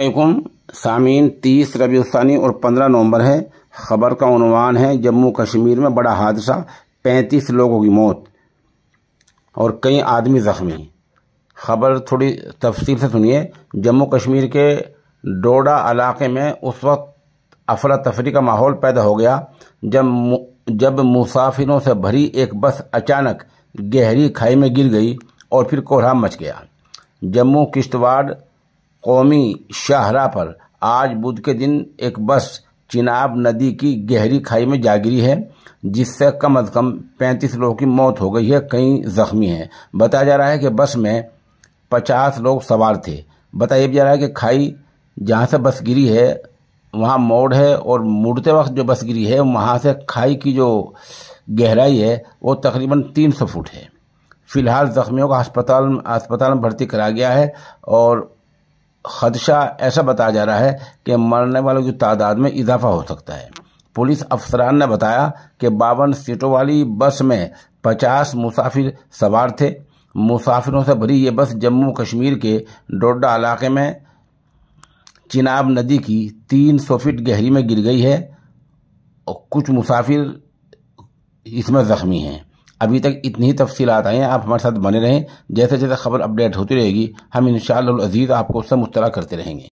वालेकुम सामीन तीस रबी और पंद्रह नवंबर है ख़बर का उनवान है जम्मू कश्मीर में बड़ा हादसा पैंतीस लोगों की मौत और कई आदमी ज़ख्मी खबर थोड़ी तफसील से सुनिए जम्मू कश्मीर के डोडा इलाके में उस वक्त अफरा तफरी का माहौल पैदा हो गया जब जब मुसाफिरों से भरी एक बस अचानक गहरी खाई में गिर गई और फिर कोहराम मच गया जम्मू किश्तवाड़ कौमी शाहरा पर आज बुध के दिन एक बस चिनाब नदी की गहरी खाई में जागिरी है जिससे कम अज कम पैंतीस लोगों की मौत हो गई है कई जख्मी हैं बताया जा रहा है कि बस में पचास लोग सवार थे बताया जा रहा है कि खाई जहाँ से बस गिरी है वहाँ मोड़ है और मुड़ते वक्त जो बस गिरी है वहाँ से खाई की जो गहराई है वो तकरीबन तीन सौ फुट है फिलहाल जख्मियों को अस्पताल अस्पताल में भर्ती कराया गया है और खदशा ऐसा बताया जा रहा है कि मरने वालों की तादाद में इजाफा हो सकता है पुलिस अफसरान ने बताया कि बावन सीटों वाली बस में पचास मुसाफिर सवार थे मुसाफिरों से भरी ये बस जम्मू कश्मीर के डोडा इलाके में चिनाब नदी की तीन सौ फीट गहरी में गिर गई है और कुछ मुसाफिर इसमें ज़ख्मी हैं अभी तक इतनी तफसीत आए हैं आप हमारे साथ बने रहें जैसे जैसे खबर अपडेट होती रहेगी हम इन शजीज़ आपको उससे मुतला करते रहेंगे